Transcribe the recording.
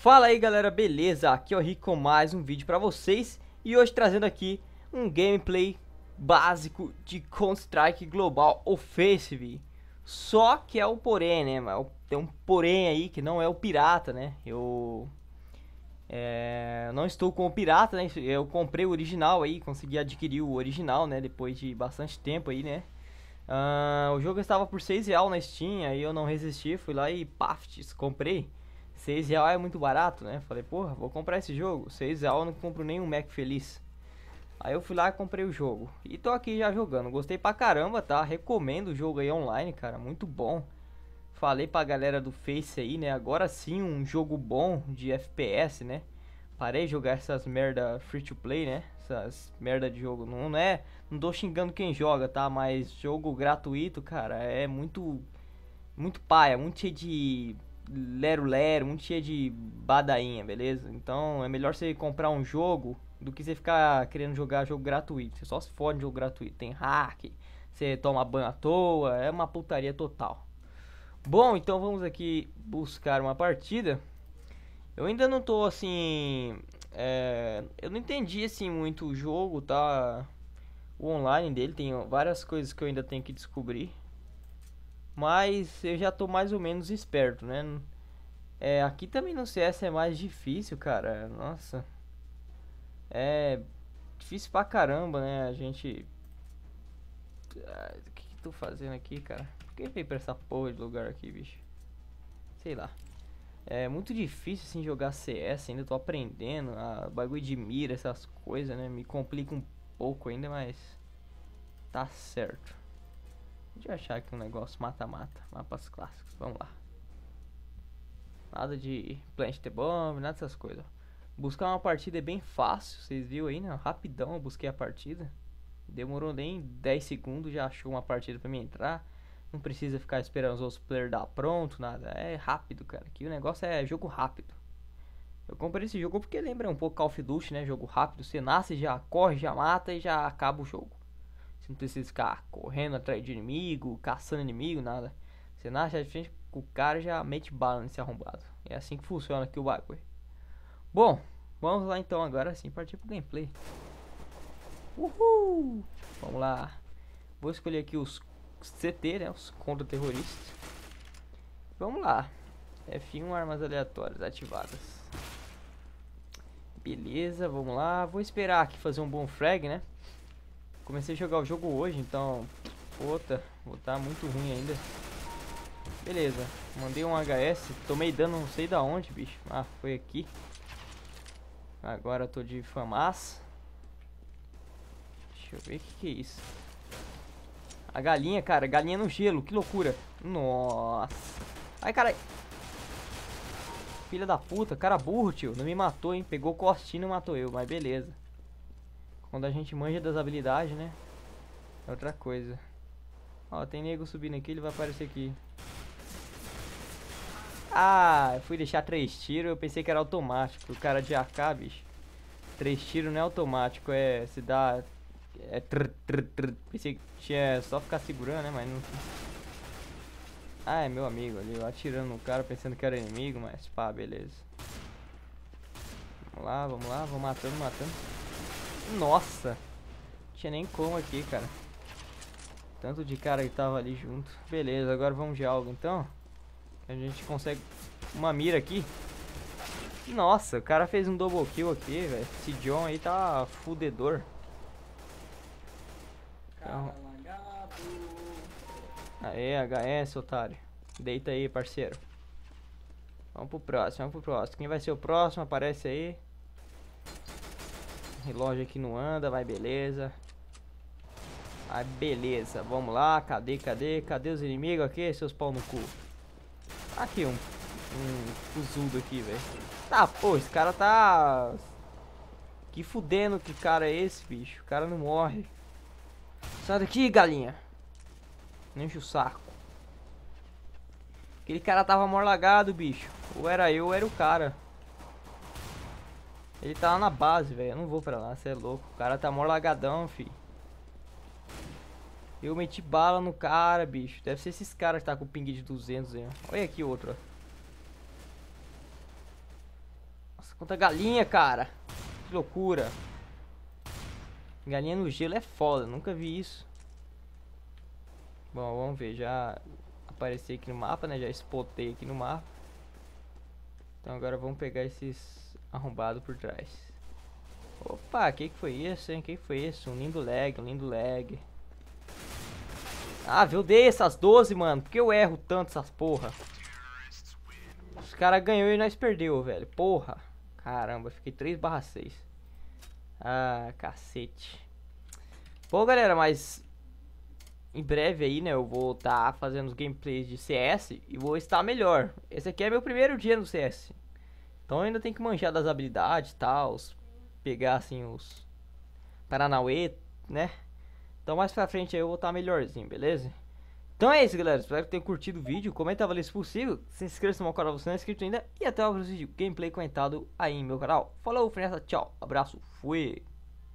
Fala aí galera, beleza? Aqui é o Rick com mais um vídeo pra vocês E hoje trazendo aqui um gameplay básico de Counter-Strike Global Offensive Só que é o porém, né? Tem um porém aí que não é o pirata, né? Eu é... não estou com o pirata, né? Eu comprei o original aí, consegui adquirir o original, né? Depois de bastante tempo aí, né? Uh, o jogo estava por 6 real na Steam, aí eu não resisti, fui lá e paf, comprei 6 reais é muito barato, né? Falei, porra, vou comprar esse jogo. 6 reais eu não compro nenhum Mac feliz. Aí eu fui lá e comprei o jogo. E tô aqui já jogando. Gostei pra caramba, tá? Recomendo o jogo aí online, cara. Muito bom. Falei pra galera do Face aí, né? Agora sim um jogo bom de FPS, né? Parei de jogar essas merda free to play, né? Essas merda de jogo. Não, não é. Não tô xingando quem joga, tá? Mas jogo gratuito, cara, é muito. Muito paia, muito cheio de lero-lero, muito cheia de badainha, beleza? Então é melhor você comprar um jogo do que você ficar querendo jogar jogo gratuito. Você só se fode de jogo gratuito. Tem hack, você toma banho à toa, é uma putaria total. Bom, então vamos aqui buscar uma partida. Eu ainda não tô assim. É, eu não entendi assim muito o jogo, tá? O online dele tem várias coisas que eu ainda tenho que descobrir. Mas eu já tô mais ou menos esperto, né? É, aqui também no CS é mais difícil, cara. Nossa. É difícil pra caramba, né? A gente. Ah, o que, que tô fazendo aqui, cara? Por que veio pra essa porra de lugar aqui, bicho? Sei lá. É muito difícil assim jogar CS, ainda tô aprendendo. A ah, bagulho de mira, essas coisas, né? Me complica um pouco ainda, mas. Tá certo. Deixa eu achar aqui um negócio mata-mata. Mapas clássicos, vamos lá. Nada de Plant the Bomb, nada dessas coisas. Buscar uma partida é bem fácil, vocês viram aí, né? Rapidão eu busquei a partida. Demorou nem 10 segundos, já achou uma partida pra mim entrar. Não precisa ficar esperando os outros players dar pronto, nada. É rápido, cara. Aqui o negócio é jogo rápido. Eu comprei esse jogo porque lembra um pouco Call of Duty, né? Jogo rápido, você nasce, já corre, já mata e já acaba o jogo. Você não precisa ficar correndo atrás de inimigo, caçando inimigo, nada. Você nasce de frente com o cara já mete bala nesse arrombado. É assim que funciona aqui o bagulho. Bom, vamos lá então agora sim partir pro gameplay. Uhul! Vamos lá. Vou escolher aqui os CT, né? Os contra-terroristas. Vamos lá. F1 armas aleatórias ativadas. Beleza, vamos lá. Vou esperar aqui fazer um bom frag, né? Comecei a jogar o jogo hoje, então... Puta, vou estar tá muito ruim ainda. Beleza, mandei um HS, tomei dano não sei da onde, bicho. Ah, foi aqui. Agora eu tô de famas. Deixa eu ver o que, que é isso. A galinha, cara, galinha no gelo, que loucura. Nossa. Ai, caralho. Filha da puta, cara burro, tio. Não me matou, hein. Pegou costinho e matou eu, mas beleza. Quando a gente manja das habilidades, né? É outra coisa. Ó, tem nego subindo aqui, ele vai aparecer aqui. Ah, eu fui deixar três tiros, eu pensei que era automático. O cara de AK, bicho. Três tiros não é automático, é se dá... É tr, tr, tr. Pensei que tinha só ficar segurando, né, mas não... Ah, é meu amigo ali, atirando no cara pensando que era inimigo, mas pá, beleza. Vamos lá, vamos lá, vou matando, matando. Nossa! Tinha nem como aqui, cara. Tanto de cara que tava ali junto. Beleza, agora vamos de algo então. A gente consegue uma mira aqui. Nossa, o cara fez um double kill aqui, velho. Esse John aí tá fudedor. Então... Aê, HS, otário. Deita aí, parceiro. Vamos pro próximo, vamos pro próximo. Quem vai ser o próximo, aparece aí. Relógio aqui não anda, vai beleza. Vai beleza, vamos lá. Cadê, cadê, cadê os inimigos aqui, seus pau no cu? Aqui um, um fuzudo aqui, velho. Tá, pô, esse cara tá... Que fudendo que cara é esse, bicho. O cara não morre. Sai daqui, galinha. enche o saco. Aquele cara tava morlagado, bicho. Ou era eu, ou era o cara. Ele tá lá na base, velho. Eu não vou pra lá, você é louco. O cara tá mó lagadão, fi. Eu meti bala no cara, bicho. Deve ser esses caras que tá com ping de 200 aí. Olha aqui outro, ó. Nossa, quanta galinha, cara. Que loucura. Galinha no gelo é foda, nunca vi isso. Bom, vamos ver, já apareceu aqui no mapa, né? Já espotei aqui no mapa. Então agora vamos pegar esses arrombado por trás. Opa, que que foi isso, hein? Que que foi isso? Um lindo lag, um lindo lag. Ah, viu? Dei essas 12, mano. Por que eu erro tanto essas porra? Os caras ganhou e nós perdeu, velho. Porra. Caramba, fiquei 3 barra 6. Ah, cacete. Bom, galera, mas... Em breve aí, né, eu vou estar tá fazendo os gameplays de CS e vou estar melhor. Esse aqui é meu primeiro dia no CS. Então ainda tem que manjar das habilidades e tal, pegar assim os Paranauê, né? Então mais pra frente aí eu vou estar tá melhorzinho, beleza? Então é isso, galera. Espero que tenham curtido o vídeo. Comenta valeu se possível. Se inscreva no meu canal se é não é inscrito ainda. E até o próximo vídeo gameplay comentado aí em meu canal. Falou, criança. Tchau. Abraço. Fui.